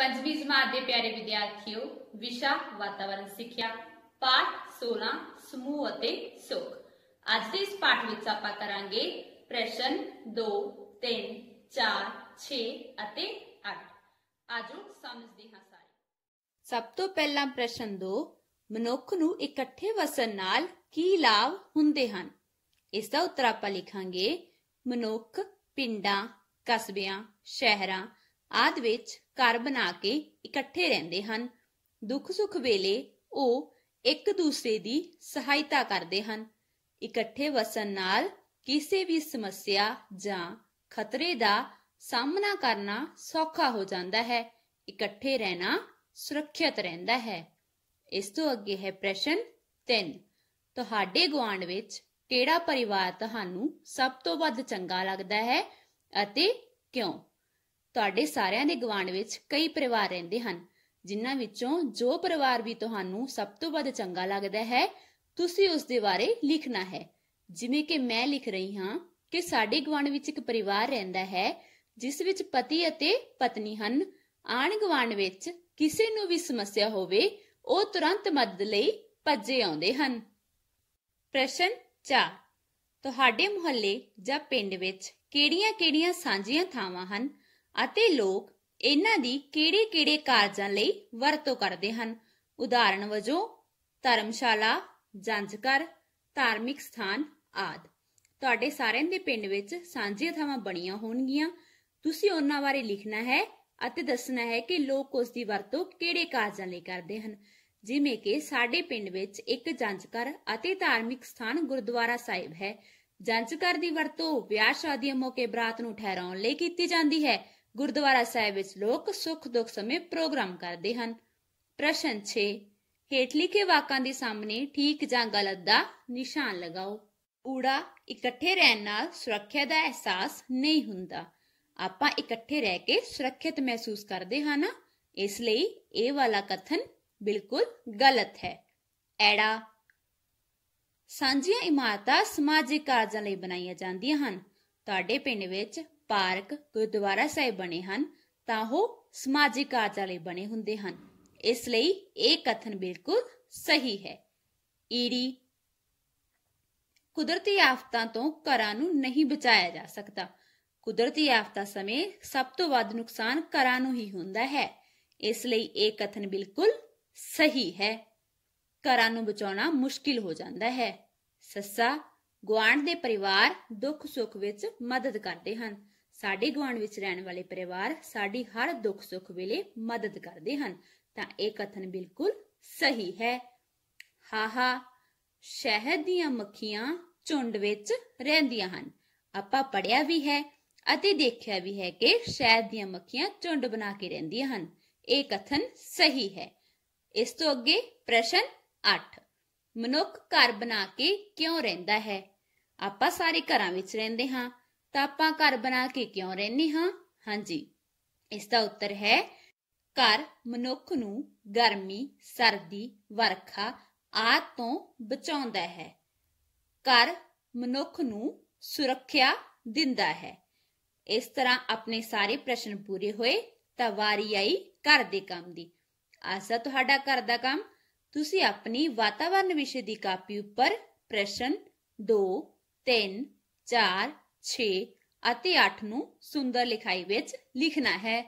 ਪੰਜਵੀਂ ਜਮਾਤ ਦੇ ਪਿਆਰੇ ਵਿਦਿਆਰਥੀਓ ਵਿਸ਼ਾ ਵਾਤਾਵਰਣ ਸਿੱਖਿਆ ਪਾਠ 16 ਸਮੂਹ ਅਤੇ ਸੁਖ ਅੱਜ ਦੇ ਇਸ ਪਾਠ ਵਿੱਚ ਆਪਾਂ ਕਰਾਂਗੇ ਪ੍ਰਸ਼ਨ 2 3 4 6 ਅਤੇ 8 ਆਜੋ ਸਮਝਦੇ ਹਾਂ ਸਾਰੇ ਸਭ ਤੋਂ ਪਹਿਲਾਂ ਪ੍ਰਸ਼ਨ 2 ਮਨੁੱਖ ਨੂੰ ਇਕੱਠੇ ਵਸਣ ਨਾਲ ਕੀ ਲਾਭ ਹੁੰਦੇ ਹਨ ਇਸ ਦਾ ਉੱਤਰ ਆਪਾਂ ਲਿਖਾਂਗੇ ਮਨੁੱਖ ਪਿੰਡਾਂ ਕਸਬਿਆਂ ਸ਼ਹਿਰਾਂ ਆਦ ਵਿੱਚ ਘਰ ਬਣਾ ਕੇ ਇਕੱਠੇ ਰਹਿੰਦੇ ਹਨ ਦੁੱਖ ਸੁੱਖ ਵੇਲੇ ਉਹ ਇੱਕ ਦੂਸਰੇ ਦੀ ਸਹਾਇਤਾ ਕਰਦੇ ਹਨ ਇਕੱਠੇ ਵਸਣ ਨਾਲ ਕਿਸੇ ਵੀ ਸਮੱਸਿਆ ਜਾਂ ਖਤਰੇ ਦਾ ਸਾਹਮਣਾ ਕਰਨਾ ਸੌਖਾ ਹੋ ਜਾਂਦਾ ਹੈ ਇਕੱਠੇ ਰਹਿਣਾ ਸੁਰੱਖਿਅਤ ਰਹਿੰਦਾ ਹੈ ਇਸ ਤੋਂ ਅੱਗੇ ਹੈ ਪ੍ਰਸ਼ਨ 3 ਤੁਹਾਡੇ ਗੁਆਂਢ ਵਿੱਚ ਕਿਹੜਾ ਪਰਿਵਾਰ ਤੁਹਾਨੂੰ ਸਭ ਤੋਂ ਵੱਧ ਚੰਗਾ ਲੱਗਦਾ ਹੈ ਅਤੇ ਕਿਉਂ ਤੁਹਾਡੇ ਸਾਰਿਆਂ ਦੇ ਗਵਾਂਡ ਵਿੱਚ ਕਈ ਪਰਿਵਾਰ ਰਹਿੰਦੇ ਹਨ ਜਿਨ੍ਹਾਂ ਵਿੱਚੋਂ ਜੋ ਪਰਿਵਾਰ ਵੀ ਤੁਹਾਨੂੰ ਸਭ ਤੋਂ ਵੱਧ ਚੰਗਾ ਲੱਗਦਾ ਹੈ ਤੁਸੀਂ ਉਸ ਦੇ ਬਾਰੇ ਲਿਖਣਾ ਹੈ ਜਿਵੇਂ ਕਿ ਮੈਂ ਲਿਖ ਰਹੀ ਹਾਂ ਕਿ ਸਾਡੇ ਗਵਾਂਡ ਵਿੱਚ ਇੱਕ ਪਰਿਵਾਰ ਰਹਿੰਦਾ ਹੈ ਜਿਸ ਵਿੱਚ ਪਤੀ ਅਤੇ ਪਤਨੀ ਹਨ ਆਣ ਗਵਾਂਡ ਵਿੱਚ ਕਿਸੇ ਨੂੰ ਵੀ ਸਮੱਸਿਆ ਹੋਵੇ ਉਹ ਤੁਰੰਤ ਮਦਦ ਲਈ ਭੱਜੇ ਆਉਂਦੇ ਹਨ ਪ੍ਰਸ਼ਨ 4 ਤੁਹਾਡੇ ਮੁਹੱਲੇ ਜਾਂ ਪਿੰਡ ਵਿੱਚ ਕਿਹੜੀਆਂ-ਕਿਹੜੀਆਂ ਸਾਂਝੀਆਂ ਥਾਵਾਂ ਹਨ ਅਤੇ ਲੋਕ ਇਹਨਾਂ ਦੀ ਕਿਹੜੇ-ਕਿਹੜੇ ਕਾਰਜਾਂ ਲਈ ਵਰਤੋਂ ਕਰਦੇ ਹਨ ਉਦਾਹਰਨ ਵਜੋਂ ਧਰਮਸ਼ਾਲਾ ਜੰਝਕਰ ਧਾਰਮਿਕ ਸਥਾਨ ਆਦ ਤੁਹਾਡੇ ਸਾਰਿਆਂ ਦੇ ਪਿੰਡ ਵਿੱਚ ਸਾਂਝੀਆਂ ਥਾਵਾਂ ਬਣੀਆਂ ਹੋਣਗੀਆਂ ਤੁਸੀਂ ਉਹਨਾਂ ਬਾਰੇ ਲਿਖਣਾ ਹੈ ਅਤੇ ਦੱਸਣਾ ਹੈ ਕਿ ਲੋਕ ਉਸ ਦੀ ਵਰਤੋਂ ਕਿਹੜੇ ਕਾਰਜਾਂ ਲਈ ਕਰਦੇ ਹਨ ਜਿਵੇਂ ਕਿ ਸਾਡੇ ਪਿੰਡ ਵਿੱਚ ਇੱਕ ਜੰਝਕਰ ਅਤੇ ਧਾਰਮਿਕ ਸਥਾਨ ਗੁਰਦੁਆਰਾ ਸਾਹਿਬ ਹੈ ਜੰਝਕਰ ਦੀ ਵਰਤੋਂ ਵਿਆਹ ਸ਼ਾਦੀਆਂ ਮੌਕੇ ਬਰਾਤ ਨੂੰ ਠਹਿਰਾਉਣ ਲਈ ਕੀਤੀ ਜਾਂਦੀ ਹੈ ਗੁਰਦੁਆਰਾ ਸਾਹਿਬ ਵਿੱਚ ਲੋਕ ਸੁੱਖ ਦੁੱਖ ਸਮੇਂ ਪ੍ਰੋਗਰਾਮ ਕਰਦੇ ਹਨ ਪ੍ਰਸ਼ਨ 6 ਹੇਠ ਲਿਖੇ ਵਾਕਾਂ ਦੇ ਸਾਹਮਣੇ ਠੀਕ ਜਾਂ ਗਲਤ ਦਾ ਨਿਸ਼ਾਨ ਲਗਾਓ ਊੜਾ ਇਕੱਠੇ ਰਹਿਣ ਨਾਲ ਸੁਰੱਖਿਆ ਦਾ ਅਹਿਸਾਸ ਨਹੀਂ ਹੁੰਦਾ ਆਪਾਂ ਇਕੱਠੇ ਰਹਿ ਕੇ ਸੁਰੱਖਿਅਤ ਮਹਿਸੂਸ ਕਰਦੇ ਹਾਂ ਨਾ ਇਸ ਲਈ ਇਹ ਵਾਲਾ ਕਥਨ ਬਿਲਕੁਲ ਗਲਤ ਹੈ ਐੜਾ ਸਾਂਝੀਆਂ ਇਮਾਰਤਾਂ ਸਮਾਜਿਕ ਕਾਰਜਾਂ ਲਈ ਬਣਾਈਆਂ ਜਾਂਦੀਆਂ ਹਨ ਤੁਹਾਡੇ ਪਿੰਡ ਵਿੱਚ ਪਾਰਕ ਗੁਰਦੁਆਰਾ ਸਾਹਿਬ ਬਣੇ ਹਨ ਤਾਂ ਉਹ ਸਮਾਜਿਕ ਕਾਰਜਾਂ ਲਈ ਬਣੇ ਹੁੰਦੇ ਹਨ ਇਸ ਲਈ ਇਹ ਕਥਨ ਬਿਲਕੁਲ ਸਹੀ ਹੈ ਈੜੀ ਕੁਦਰਤੀ ਆਫਤਾਂ ਤੋਂ ਘਰਾਂ ਨੂੰ ਨਹੀਂ ਬਚਾਇਆ ਜਾ ਸਕਦਾ ਕੁਦਰਤੀ ਆਫਤਾ ਸਮੇਂ ਸਭ ਤੋਂ ਵੱਧ ਨੁਕਸਾਨ ਘਰਾਂ ਨੂੰ ਹੀ ਹੁੰਦਾ ਹੈ ਇਸ ਲਈ ਇਹ ਕਥਨ ਬਿਲਕੁਲ ਸਹੀ ਹੈ ਘਰਾਂ ਨੂੰ ਬਚਾਉਣਾ ਮੁਸ਼ਕਿਲ ਹੋ ਜਾਂਦਾ ਹੈ ਸੱਸਾ ਗੁਆਂਢ ਦੇ ਪਰਿਵਾਰ ਦੁੱਖ ਸੁੱਖ ਵਿੱਚ ਮਦਦ ਕਰਦੇ ਹਨ ਸਾਡੇ ਗਵਾਂਡ ਵਿੱਚ ਰਹਿਣ ਵਾਲੇ ਪਰਿਵਾਰ ਸਾਡੀ ਹਰ ਦੁੱਖ ਸੁੱਖ ਵੇਲੇ ਮਦਦ ਕਰਦੇ ਹਨ ਤਾਂ ਇਹ ਕਥਨ ਬਿਲਕੁਲ ਸਹੀ ਹੈ ਹਾ ਸ਼ਹਿਦ ਦੀਆਂ ਮੱਖੀਆਂ ਝੁੰਡ ਵਿੱਚ ਰਹਿੰਦੀਆਂ ਹਨ ਆਪਾਂ ਪੜਿਆ ਵੀ ਹੈ ਅਤੇ ਦੇਖਿਆ ਵੀ ਹੈ ਕਿ ਸ਼ਹਿਦ ਦੀਆਂ ਮੱਖੀਆਂ ਝੁੰਡ ਬਣਾ ਕੇ ਰਹਿੰਦੀਆਂ ਹਨ ਇਹ ਕਥਨ ਸਹੀ ਹੈ ਇਸ ਤੋਂ ਅੱਗੇ ਪ੍ਰਸ਼ਨ 8 ਮਨੁੱਖ ਘਰ ਬਣਾ ਕੇ ਕਿਉਂ ਰਹਿੰਦਾ ਹੈ ਆਪਾਂ ਸਾਰੇ ਘਰਾਂ ਵਿੱਚ ਰਹਿੰਦੇ ਹਾਂ ਤਾਂ ਆਪਾਂ ਘਰ ਬਣਾ ਕੇ ਕਿਉਂ ਰਹਿੰਨੇ ਹਾਂ ਹਾਂਜੀ ਇਸ ਦਾ ਉੱਤਰ ਹੈ ਘਰ ਮਨੁੱਖ ਨੂੰ ਗਰਮੀ ਸਰਦੀ ਵਰਖਾ ਆਦ ਤੋਂ ਬਚਾਉਂਦਾ ਹੈ ਘਰ ਮਨੁੱਖ ਨੂੰ ਸੁਰੱਖਿਆ ਦਿੰਦਾ ਹੈ ਇਸ ਤਰ੍ਹਾਂ ਆਪਣੇ ਸਾਰੇ ਪ੍ਰਸ਼ਨ ਪੂਰੇ ਹੋਏ ਤਾਂ ਵਾਰੀ ਆਈ ਘਰ ਦੇ ਕੰਮ ਦੀ ਆਸਾ ਤੁਹਾਡਾ ਘਰ ਦਾ ਕੰਮ ਤੁਸੀਂ ਆਪਣੀ ਵਾਤਾਵਰਣ ਵਿਸ਼ੇ ਦੀ ਕਾਪੀ ਉੱਪਰ ਪ੍ਰਸ਼ਨ 2 3 4 6 ਅਤੇ 8 ਨੂੰ ਸੁੰਦਰ ਲਿਖਾਈ ਵਿੱਚ ਲਿਖਣਾ ਹੈ